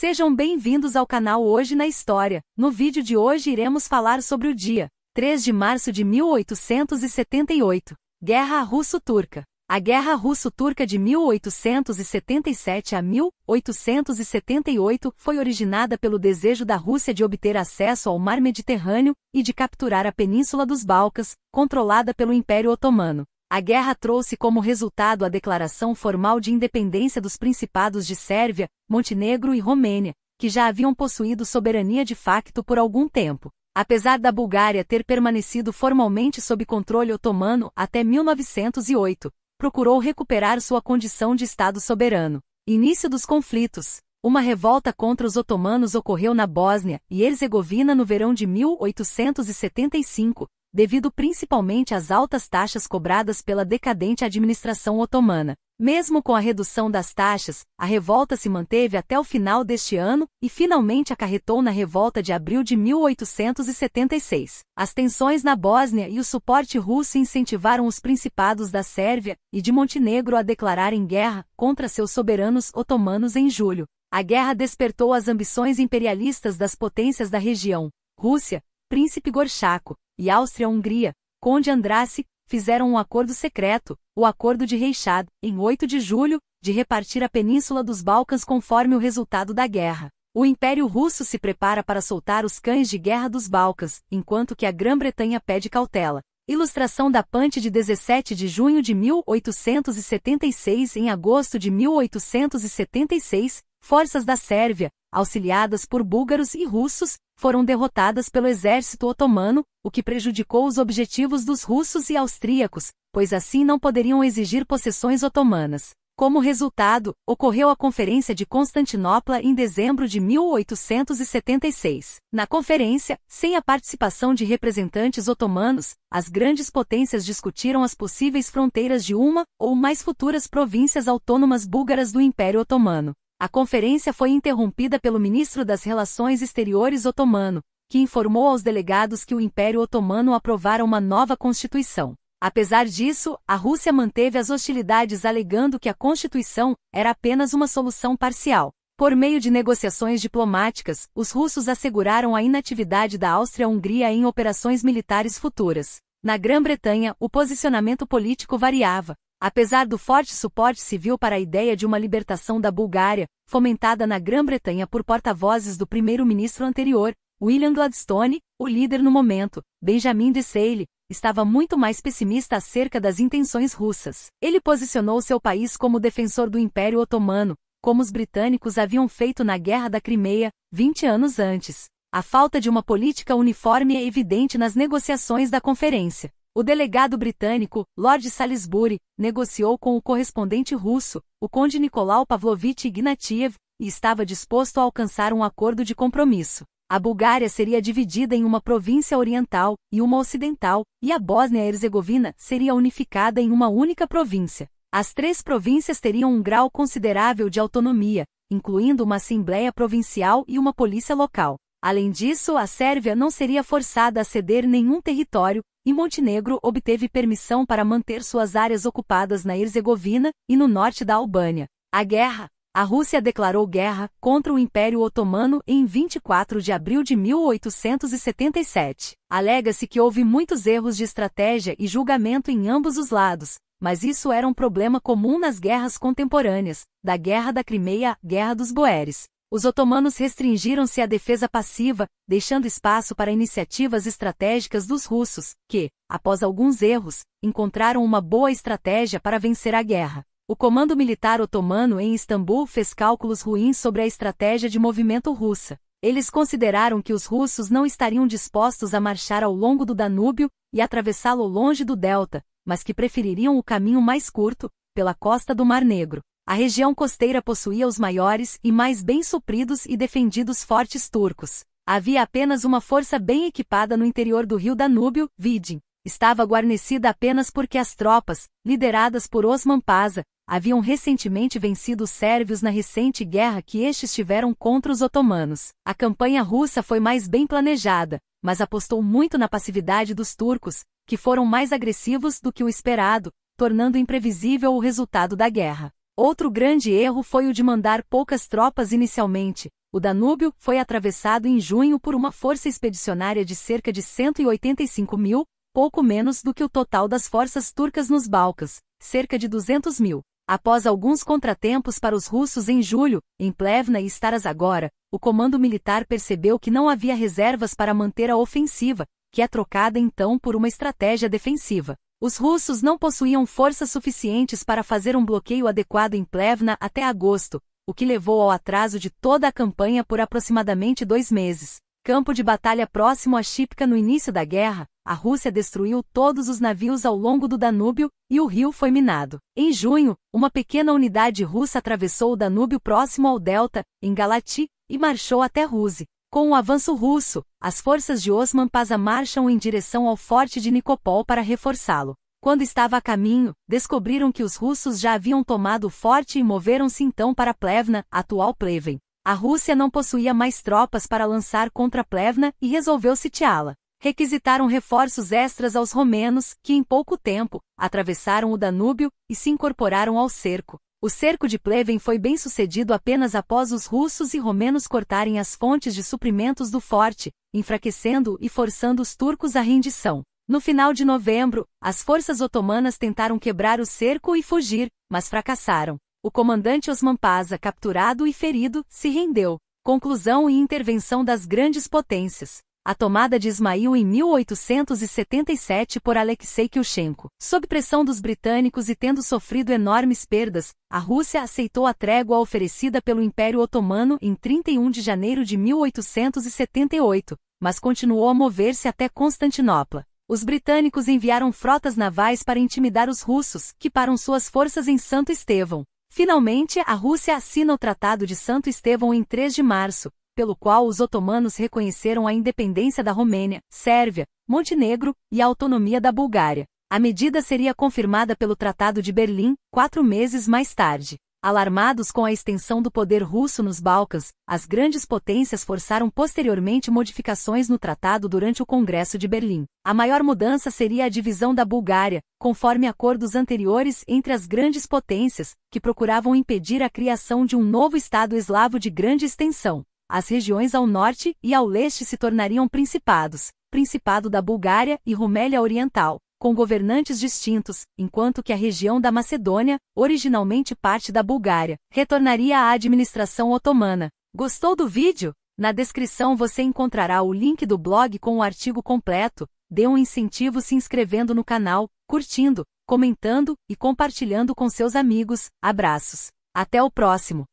Sejam bem-vindos ao canal Hoje na História. No vídeo de hoje iremos falar sobre o dia 3 de março de 1878, Guerra Russo-Turca. A Guerra Russo-Turca de 1877 a 1878 foi originada pelo desejo da Rússia de obter acesso ao mar Mediterrâneo e de capturar a Península dos Balcãs, controlada pelo Império Otomano. A guerra trouxe como resultado a declaração formal de independência dos principados de Sérvia, Montenegro e Romênia, que já haviam possuído soberania de facto por algum tempo. Apesar da Bulgária ter permanecido formalmente sob controle otomano até 1908, procurou recuperar sua condição de Estado soberano. Início dos conflitos. Uma revolta contra os otomanos ocorreu na Bósnia e Herzegovina no verão de 1875, devido principalmente às altas taxas cobradas pela decadente administração otomana. Mesmo com a redução das taxas, a revolta se manteve até o final deste ano e finalmente acarretou na revolta de abril de 1876. As tensões na Bósnia e o suporte russo incentivaram os principados da Sérvia e de Montenegro a declararem guerra contra seus soberanos otomanos em julho. A guerra despertou as ambições imperialistas das potências da região, Rússia, príncipe Gorchaco, e Áustria-Hungria, conde Andrássy, fizeram um acordo secreto, o Acordo de Reichstadt, em 8 de julho, de repartir a Península dos Balcãs conforme o resultado da guerra. O Império Russo se prepara para soltar os cães de guerra dos Balcãs, enquanto que a Grã-Bretanha pede cautela. Ilustração da Pante de 17 de junho de 1876 Em agosto de 1876, forças da Sérvia, auxiliadas por búlgaros e russos, foram derrotadas pelo exército otomano, o que prejudicou os objetivos dos russos e austríacos, pois assim não poderiam exigir possessões otomanas. Como resultado, ocorreu a Conferência de Constantinopla em dezembro de 1876. Na conferência, sem a participação de representantes otomanos, as grandes potências discutiram as possíveis fronteiras de uma ou mais futuras províncias autônomas búlgaras do Império Otomano. A conferência foi interrompida pelo ministro das Relações Exteriores otomano, que informou aos delegados que o Império Otomano aprovara uma nova Constituição. Apesar disso, a Rússia manteve as hostilidades alegando que a Constituição era apenas uma solução parcial. Por meio de negociações diplomáticas, os russos asseguraram a inatividade da Áustria-Hungria em operações militares futuras. Na Grã-Bretanha, o posicionamento político variava. Apesar do forte suporte civil para a ideia de uma libertação da Bulgária, fomentada na Grã-Bretanha por porta-vozes do primeiro-ministro anterior, William Gladstone, o líder no momento, Benjamin Disraeli, estava muito mais pessimista acerca das intenções russas. Ele posicionou seu país como defensor do Império Otomano, como os britânicos haviam feito na Guerra da Crimeia, 20 anos antes. A falta de uma política uniforme é evidente nas negociações da conferência. O delegado britânico, Lord Salisbury, negociou com o correspondente russo, o conde Nicolau Pavlovich Ignatiev, e estava disposto a alcançar um acordo de compromisso. A Bulgária seria dividida em uma província oriental e uma ocidental, e a Bósnia-Herzegovina seria unificada em uma única província. As três províncias teriam um grau considerável de autonomia, incluindo uma assembleia provincial e uma polícia local. Além disso, a Sérvia não seria forçada a ceder nenhum território, e Montenegro obteve permissão para manter suas áreas ocupadas na Herzegovina e no norte da Albânia. A guerra. A Rússia declarou guerra contra o Império Otomano em 24 de abril de 1877. Alega-se que houve muitos erros de estratégia e julgamento em ambos os lados, mas isso era um problema comum nas guerras contemporâneas, da Guerra da Crimeia à Guerra dos Boeres os otomanos restringiram-se à defesa passiva, deixando espaço para iniciativas estratégicas dos russos, que, após alguns erros, encontraram uma boa estratégia para vencer a guerra. O comando militar otomano em Istambul fez cálculos ruins sobre a estratégia de movimento russa. Eles consideraram que os russos não estariam dispostos a marchar ao longo do Danúbio e atravessá-lo longe do delta, mas que prefeririam o caminho mais curto, pela costa do Mar Negro a região costeira possuía os maiores e mais bem supridos e defendidos fortes turcos. Havia apenas uma força bem equipada no interior do rio Danúbio, Vidin. Estava guarnecida apenas porque as tropas, lideradas por Osman Paza, haviam recentemente vencido os sérvios na recente guerra que estes tiveram contra os otomanos. A campanha russa foi mais bem planejada, mas apostou muito na passividade dos turcos, que foram mais agressivos do que o esperado, tornando imprevisível o resultado da guerra. Outro grande erro foi o de mandar poucas tropas inicialmente. O Danúbio foi atravessado em junho por uma força expedicionária de cerca de 185 mil, pouco menos do que o total das forças turcas nos Balcãs, cerca de 200 mil. Após alguns contratempos para os russos em julho, em Plevna e agora, o comando militar percebeu que não havia reservas para manter a ofensiva, que é trocada então por uma estratégia defensiva. Os russos não possuíam forças suficientes para fazer um bloqueio adequado em Plevna até agosto, o que levou ao atraso de toda a campanha por aproximadamente dois meses. Campo de batalha próximo a Chipka no início da guerra, a Rússia destruiu todos os navios ao longo do Danúbio e o rio foi minado. Em junho, uma pequena unidade russa atravessou o Danúbio próximo ao delta, em Galati, e marchou até Ruse. Com o avanço russo, as forças de Osman Paza marcham em direção ao forte de Nicopol para reforçá-lo. Quando estava a caminho, descobriram que os russos já haviam tomado o forte e moveram-se então para Plevna, atual Pleven. A Rússia não possuía mais tropas para lançar contra Plevna e resolveu sitiá-la. Requisitaram reforços extras aos romenos, que em pouco tempo atravessaram o Danúbio e se incorporaram ao cerco. O cerco de Pleven foi bem sucedido apenas após os russos e romenos cortarem as fontes de suprimentos do forte, enfraquecendo e forçando os turcos à rendição. No final de novembro, as forças otomanas tentaram quebrar o cerco e fugir, mas fracassaram. O comandante Osman Paza, capturado e ferido, se rendeu. Conclusão e intervenção das grandes potências a tomada de Ismail em 1877 por Alexei Kilchenko. Sob pressão dos britânicos e tendo sofrido enormes perdas, a Rússia aceitou a trégua oferecida pelo Império Otomano em 31 de janeiro de 1878, mas continuou a mover-se até Constantinopla. Os britânicos enviaram frotas navais para intimidar os russos, que param suas forças em Santo Estevão. Finalmente, a Rússia assina o Tratado de Santo Estevão em 3 de março, pelo qual os otomanos reconheceram a independência da Romênia, Sérvia, Montenegro e a autonomia da Bulgária. A medida seria confirmada pelo Tratado de Berlim, quatro meses mais tarde. Alarmados com a extensão do poder russo nos Balcãs, as grandes potências forçaram posteriormente modificações no tratado durante o Congresso de Berlim. A maior mudança seria a divisão da Bulgária, conforme acordos anteriores entre as grandes potências, que procuravam impedir a criação de um novo Estado eslavo de grande extensão. As regiões ao norte e ao leste se tornariam principados, Principado da Bulgária e Rumélia Oriental, com governantes distintos, enquanto que a região da Macedônia, originalmente parte da Bulgária, retornaria à administração otomana. Gostou do vídeo? Na descrição você encontrará o link do blog com o artigo completo. Dê um incentivo se inscrevendo no canal, curtindo, comentando e compartilhando com seus amigos. Abraços. Até o próximo!